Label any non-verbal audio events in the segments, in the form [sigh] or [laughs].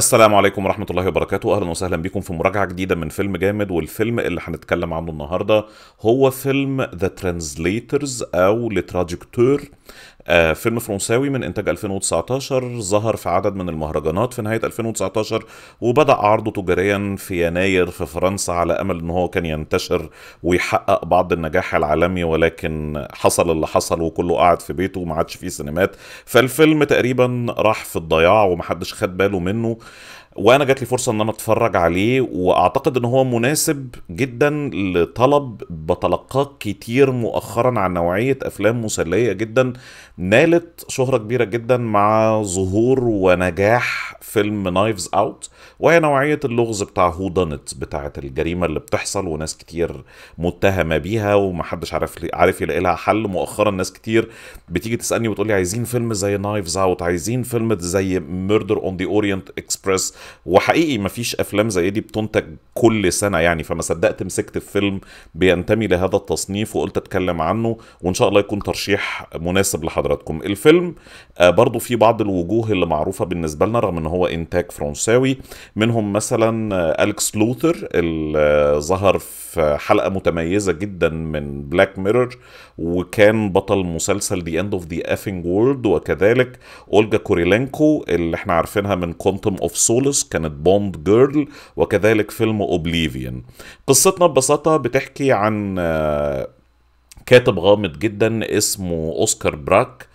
السلام عليكم ورحمة الله وبركاته أهلا وسهلا بكم في مراجعة جديدة من فيلم جامد والفيلم اللي هنتكلم عنه النهاردة هو فيلم The Translators أو لتراجكتور آه، فيلم فرنساوي من انتاج 2019 ظهر في عدد من المهرجانات في نهايه 2019 وبدا عرضه تجاريا في يناير في فرنسا على امل ان هو كان ينتشر ويحقق بعض النجاح العالمي ولكن حصل اللي حصل وكله قعد في بيته وما عادش فيه سينمات فالفيلم تقريبا راح في الضياع ومحدش خد باله منه وانا جات لي فرصه ان انا اتفرج عليه واعتقد ان هو مناسب جدا لطلب بتلقاه كتير مؤخرا عن نوعيه افلام مسليه جدا نالت شهره كبيره جدا مع ظهور ونجاح فيلم نايفز اوت وهي نوعيه اللغز بتاع هودنت بتاعه الجريمه اللي بتحصل وناس كتير متهمه بيها ومحدش عارف عارف يلاقي لها حل مؤخرا ناس كتير بتيجي تسالني وتقول لي عايزين فيلم زي نايفز اوت عايزين فيلم زي ميردر اون ذا اورينت اكسبريس وحقيقي مفيش افلام زي دي بتنتج كل سنه يعني فما صدقت مسكت فيلم بينتمي لهذا التصنيف وقلت اتكلم عنه وان شاء الله يكون ترشيح مناسب لحضراتكم الفيلم آه، برضو في بعض الوجوه اللي معروفه بالنسبه لنا رغم ان هو انتاج فرنساوي منهم مثلا آه، الكس لوثر اللي آه، ظهر في حلقه متميزه جدا من بلاك ميرور وكان بطل مسلسل ذا اند اوف ذا افينج وورلد وكذلك اولجا كوريلينكو اللي احنا عارفينها من كونتم اوف سولس خالص كانت بوند جيرل وكذلك فيلم اوبليفيون قصتنا ببساطة بتحكي عن آه، كاتب غامض جدا اسمه أوسكار براك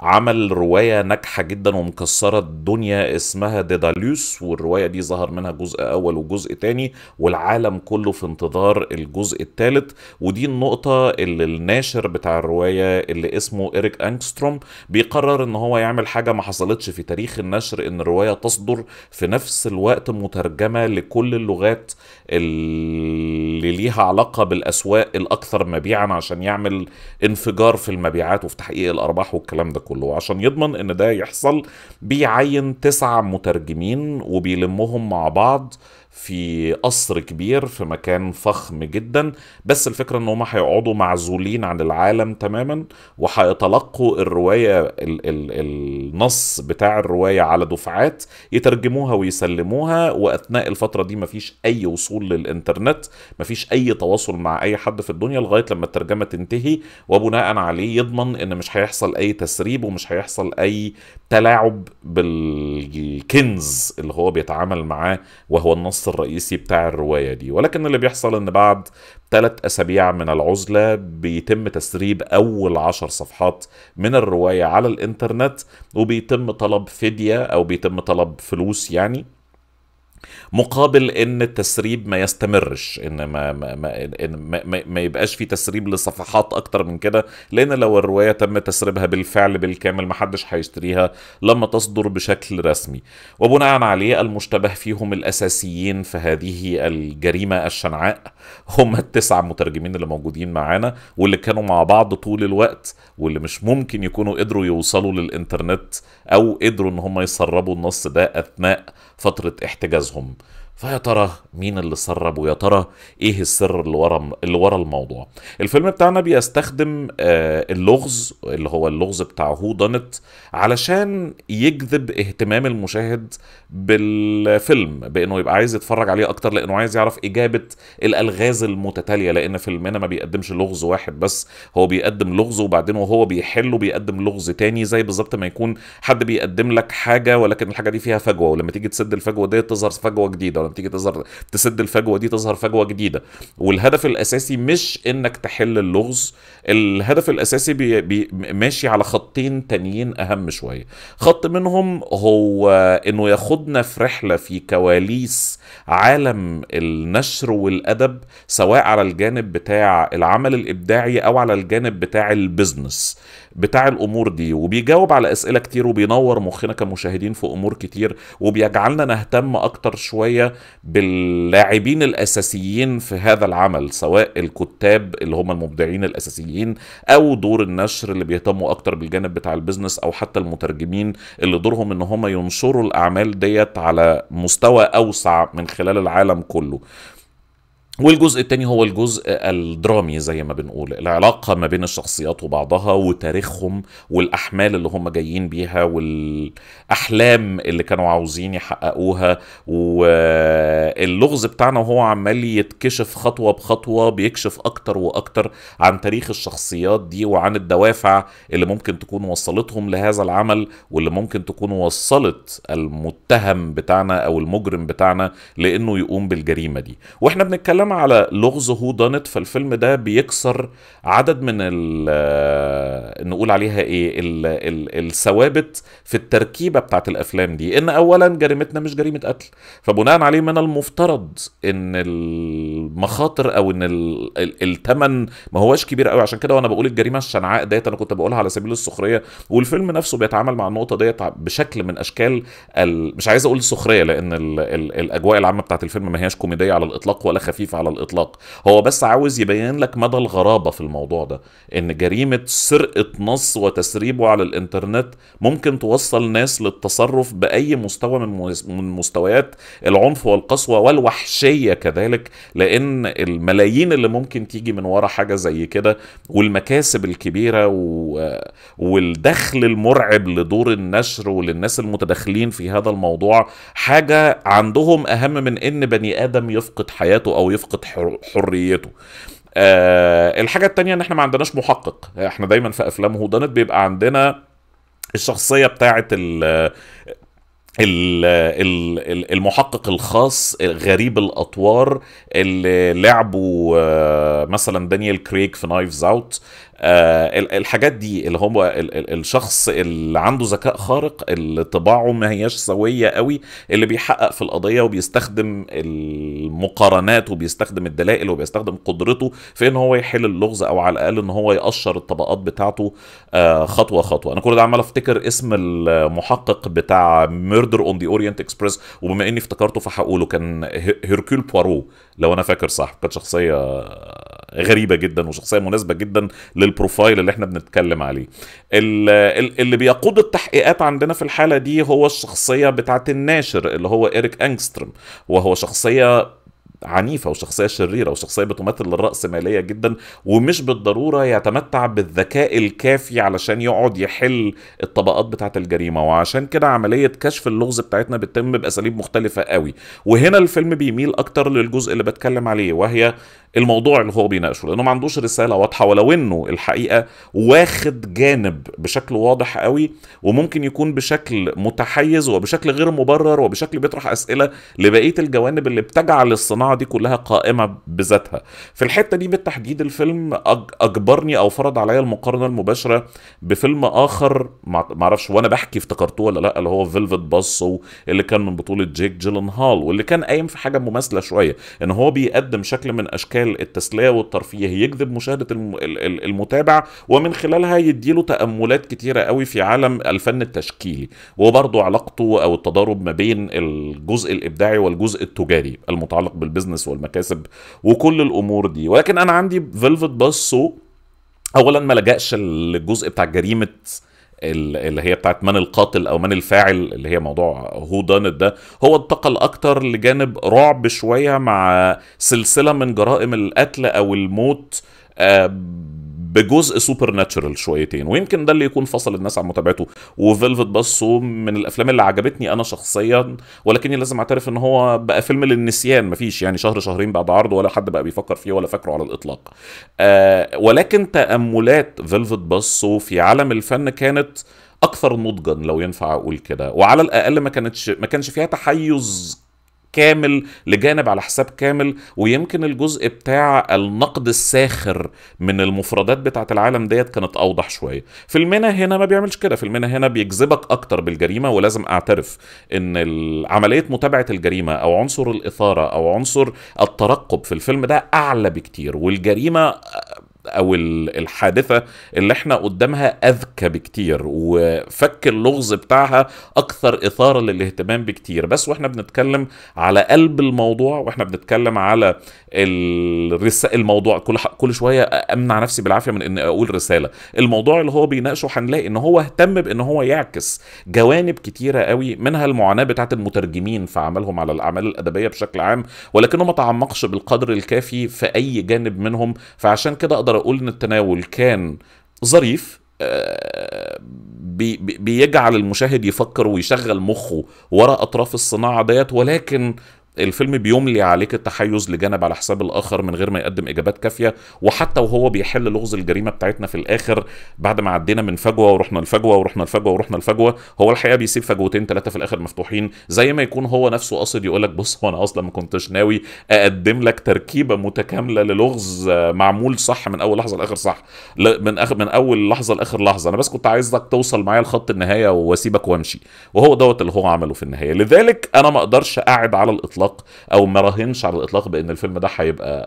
عمل رواية ناجحة جدا ومكسرة الدنيا اسمها ديداليوس والرواية دي ظهر منها جزء أول وجزء تاني والعالم كله في انتظار الجزء الثالث ودي النقطة اللي الناشر بتاع الرواية اللي اسمه إيريك أنكستروم بيقرر إن هو يعمل حاجة ما حصلتش في تاريخ النشر إن الرواية تصدر في نفس الوقت مترجمة لكل اللغات اللي ليها علاقة بالأسواق الأكثر مبيعا عشان يعمل انفجار في المبيعات وفي تحقيق الأرباح والكلام ده كله وعشان يضمن ان ده يحصل بيعين تسعة مترجمين وبيلمهم مع بعض في قصر كبير في مكان فخم جدا بس الفكرة ان هم هيقعدوا معزولين عن العالم تماما وهيتلقوا الرواية ال ال النص بتاع الرواية على دفعات يترجموها ويسلموها واثناء الفترة دي مفيش اي وصول للانترنت مفيش اي تواصل مع اي حد في الدنيا لغاية لما الترجمة تنتهي وبناء عليه يضمن ان مش هيحصل اي تسريب ومش هيحصل اي تلاعب بالكنز اللي هو بيتعامل معاه وهو النص النص الرئيسي بتاع الرواية دي ولكن اللي بيحصل ان بعد ثلاث أسابيع من العزلة بيتم تسريب أول عشر صفحات من الرواية على الإنترنت وبيتم طلب فدية أو بيتم طلب فلوس يعني مقابل ان التسريب ما يستمرش ان ما ما ما, إن ما, ما يبقاش في تسريب لصفحات اكتر من كده لان لو الروايه تم تسريبها بالفعل بالكامل محدش هيشتريها لما تصدر بشكل رسمي وبناء عليه المشتبه فيهم الاساسيين في هذه الجريمه الشنعاء هم التسعه مترجمين اللي موجودين معانا واللي كانوا مع بعض طول الوقت واللي مش ممكن يكونوا قدروا يوصلوا للانترنت او قدروا ان هم يسربوا النص ده اثناء فتره احتجازهم andersrum. فيا ترى مين اللي سرب ويا ترى ايه السر اللي ورا اللي ورا الموضوع الفيلم بتاعنا بيستخدم آه، اللغز اللي هو اللغز بتاع هو دانت علشان يجذب اهتمام المشاهد بالفيلم بانه يبقى عايز يتفرج عليه اكتر لانه عايز يعرف اجابه الالغاز المتتاليه لان فيلمنا ما بيقدمش لغز واحد بس هو بيقدم لغز وبعدين وهو بيحله بيقدم لغز تاني زي بالظبط ما يكون حد بيقدم لك حاجه ولكن الحاجه دي فيها فجوه ولما تيجي تسد الفجوه دي تظهر فجوه جديده ولما تيجي تظهر تسد الفجوه دي تظهر فجوه جديده والهدف الاساسي مش انك تحل اللغز الهدف الاساسي بي بي ماشي على خطين تانيين اهم شويه خط منهم هو انه ياخدنا في رحله في كواليس عالم النشر والادب سواء على الجانب بتاع العمل الابداعي او على الجانب بتاع البزنس بتاع الامور دي وبيجاوب على اسئله كتير وبينور مخنا كمشاهدين في امور كتير وبيجعلنا نهتم اكتر شويه باللاعبين الاساسيين في هذا العمل سواء الكتاب اللي هم المبدعين الاساسيين او دور النشر اللي بيهتموا اكتر بالجانب بتاع البيزنس او حتى المترجمين اللي دورهم ان هم ينشروا الاعمال ديت على مستوى اوسع من خلال العالم كله والجزء الثاني هو الجزء الدرامي زي ما بنقول العلاقة ما بين الشخصيات وبعضها وتاريخهم والأحمال اللي هم جايين بيها والأحلام اللي كانوا عاوزين يحققوها واللغز بتاعنا وهو عمال يتكشف خطوة بخطوة بيكشف أكتر وأكتر عن تاريخ الشخصيات دي وعن الدوافع اللي ممكن تكون وصلتهم لهذا العمل واللي ممكن تكون وصلت المتهم بتاعنا أو المجرم بتاعنا لأنه يقوم بالجريمة دي وإحنا بنتكلم بتتكلم على لغز هو دانت فالفيلم ده بيكسر عدد من آه، نقول عليها ايه الـ الـ الثوابت في التركيبه بتاعه الافلام دي ان اولا جريمتنا مش جريمه قتل فبناء عليه من المفترض ان المخاطر او ان الثمن ما هواش كبير قوي عشان كده وانا بقول الجريمه الشنعاء ديت انا كنت بقولها على سبيل السخريه والفيلم نفسه بيتعامل مع النقطه ديت بشكل من اشكال مش عايز اقول السخريه لان الـ الـ الاجواء العامه بتاعه الفيلم ما هياش كوميديه على الاطلاق ولا خفيفه على الاطلاق هو بس عاوز يبين لك مدى الغرابه في الموضوع ده ان جريمه سرقه نص وتسريبه على الانترنت ممكن توصل ناس للتصرف باي مستوى من مستويات العنف والقسوه والوحشيه كذلك لان الملايين اللي ممكن تيجي من ورا حاجه زي كده والمكاسب الكبيره و... والدخل المرعب لدور النشر وللناس المتداخلين في هذا الموضوع حاجه عندهم اهم من ان بني ادم يفقد حياته او يفقد يفقد حريته آه الحاجه التانية ان احنا ما عندناش محقق احنا دايما في افلام هودانت بيبقى عندنا الشخصيه بتاعه المحقق الخاص غريب الاطوار اللي لعبه آه، مثلا دانيال كريك في نايفز اوت آه، الحاجات دي اللي هو الشخص اللي عنده ذكاء خارق اللي طباعه ما هياش سويه قوي اللي بيحقق في القضيه وبيستخدم المقارنات وبيستخدم الدلائل وبيستخدم قدرته في ان هو يحل اللغز او على الاقل ان هو يقشر الطبقات بتاعته آه، خطوه خطوه انا كل ده عمال افتكر اسم المحقق بتاع ميردر اون ذا اورينت اكسبريس وبما اني افتكرته فهقوله كان هيركول بوارو لو انا فاكر صح كانت شخصيه غريبه جدا وشخصيه مناسبه جدا للبروفايل اللي احنا بنتكلم عليه اللي بيقود التحقيقات عندنا في الحاله دي هو الشخصيه بتاعت الناشر اللي هو ايريك انجستروم وهو شخصيه عنيفه وشخصيه شريره وشخصيه بتمثل الراسماليه جدا ومش بالضروره يتمتع بالذكاء الكافي علشان يقعد يحل الطبقات بتاعه الجريمه وعشان كده عمليه كشف اللغز بتاعتنا بتتم باساليب مختلفه قوي وهنا الفيلم بيميل اكتر للجزء اللي بتكلم عليه وهي الموضوع اللي هو بيناقشه لانه ما عندوش رساله واضحه ولو انه الحقيقه واخد جانب بشكل واضح قوي وممكن يكون بشكل متحيز وبشكل غير مبرر وبشكل بيطرح اسئله لبقيه الجوانب اللي بتجعل الصناعه دي كلها قائمه بذاتها في الحته دي بالتحديد الفيلم اجبرني او فرض عليا المقارنه المباشره بفيلم اخر معرفش وانا بحكي افتكرتوه ولا لا اللي هو فيلفت باص اللي كان من بطوله جيك جيلن هال واللي كان قايم في حاجه مماثله شويه ان هو بيقدم شكل من اشكال التسليه والترفيه يجذب مشاهده المتابع ومن خلالها يديله تاملات كتيره قوي في عالم الفن التشكيلي وبرضه علاقته او التضارب ما بين الجزء الابداعي والجزء التجاري المتعلق بالبزنس البيزنس والمكاسب وكل الامور دي ولكن انا عندي فيلفت باسو اولا ما لجاش للجزء بتاع جريمه اللي هي بتاعت من القاتل او من الفاعل اللي هي موضوع هو دانت ده هو انتقل اكتر لجانب رعب شويه مع سلسله من جرائم القتل او الموت آه بجزء سوبر ناتشرال شويتين ويمكن ده اللي يكون فصل الناس عن متابعته وفيلفت باسو من الافلام اللي عجبتني انا شخصيا ولكني لازم اعترف ان هو بقى فيلم للنسيان مفيش يعني شهر شهرين بعد عرضه ولا حد بقى بيفكر فيه ولا فاكره على الاطلاق آه ولكن تاملات فيلفت باسو في عالم الفن كانت اكثر نضجا لو ينفع اقول كده وعلى الاقل ما كانتش ما كانش فيها تحيز كامل لجانب على حساب كامل ويمكن الجزء بتاع النقد الساخر من المفردات بتاعه العالم ديت كانت اوضح شويه في المنى هنا ما بيعملش كده في المنى هنا بيجذبك اكتر بالجريمه ولازم اعترف ان عمليه متابعه الجريمه او عنصر الاثاره او عنصر الترقب في الفيلم ده اعلى بكتير والجريمه او الحادثه اللي احنا قدامها اذكى بكتير وفك اللغز بتاعها اكثر اثاره للاهتمام بكتير بس واحنا بنتكلم على قلب الموضوع واحنا بنتكلم على الرسائل الموضوع كل كل شويه امنع نفسي بالعافيه من ان اقول رساله الموضوع اللي هو بيناقشه هنلاقي ان هو اهتم بان هو يعكس جوانب كتيره قوي منها المعاناه بتاعت المترجمين في عملهم على الاعمال الادبيه بشكل عام ولكنه ما تعمقش بالقدر الكافي في اي جانب منهم فعشان كده اقدر اقدر اقول ان التناول كان ظريف آه، بيجعل المشاهد يفكر ويشغل مخه وراء اطراف الصناعه ديت ولكن الفيلم بيملي عليك التحيز لجانب على حساب الاخر من غير ما يقدم اجابات كافيه وحتى وهو بيحل لغز الجريمه بتاعتنا في الاخر بعد ما عدينا من فجوه ورحنا لفجوه ورحنا لفجوه ورحنا لفجوه هو الحقيقه بيسيب فجوتين ثلاثه في الاخر مفتوحين زي ما يكون هو نفسه قاصد يقول لك بص هو انا اصلا ما كنتش ناوي اقدم لك تركيبه متكامله للغز معمول صح من اول لحظه لاخر صح من أخ... من اول لحظه لاخر لحظه انا بس كنت عايزك توصل معايا لخط النهايه واسيبك وامشي وهو دوت اللي هو عمله في النهايه لذلك انا ما اقدرش اقعد على الاطلاق الاطلاق او ما راهنش على الاطلاق بان الفيلم ده هيبقى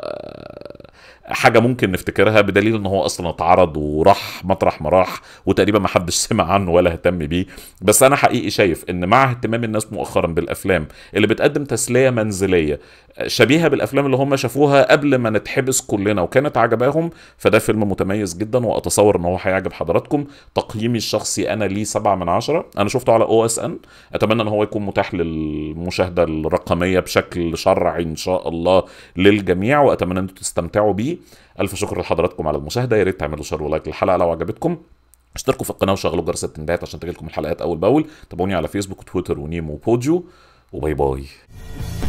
حاجه ممكن نفتكرها بدليل ان هو اصلا اتعرض وراح مطرح ما راح وتقريبا ما حدش [laughs] سمع عنه ولا اهتم بيه بس انا حقيقي شايف ان مع اهتمام الناس مؤخرا بالافلام اللي بتقدم تسليه منزليه شبيهه بالافلام اللي هم شافوها قبل ما نتحبس كلنا وكانت عجباهم فده فيلم متميز جدا واتصور ان هو هيعجب حضراتكم تقييمي الشخصي انا ليه سبعة من عشرة انا شفته على او اس ان اتمنى ان هو يكون متاح للمشاهده الرقميه بشكل شرعي ان شاء الله للجميع واتمنى ان تستمتعوا بيه الف شكر لحضراتكم على المشاهده يا ريت تعملوا شير ولايك للحلقه لو عجبتكم اشتركوا في القناه وشغلوا جرس التنبيهات عشان تجيلكم الحلقات اول باول تابعوني على فيسبوك وتويتر ونيمو وبوديو وباي باي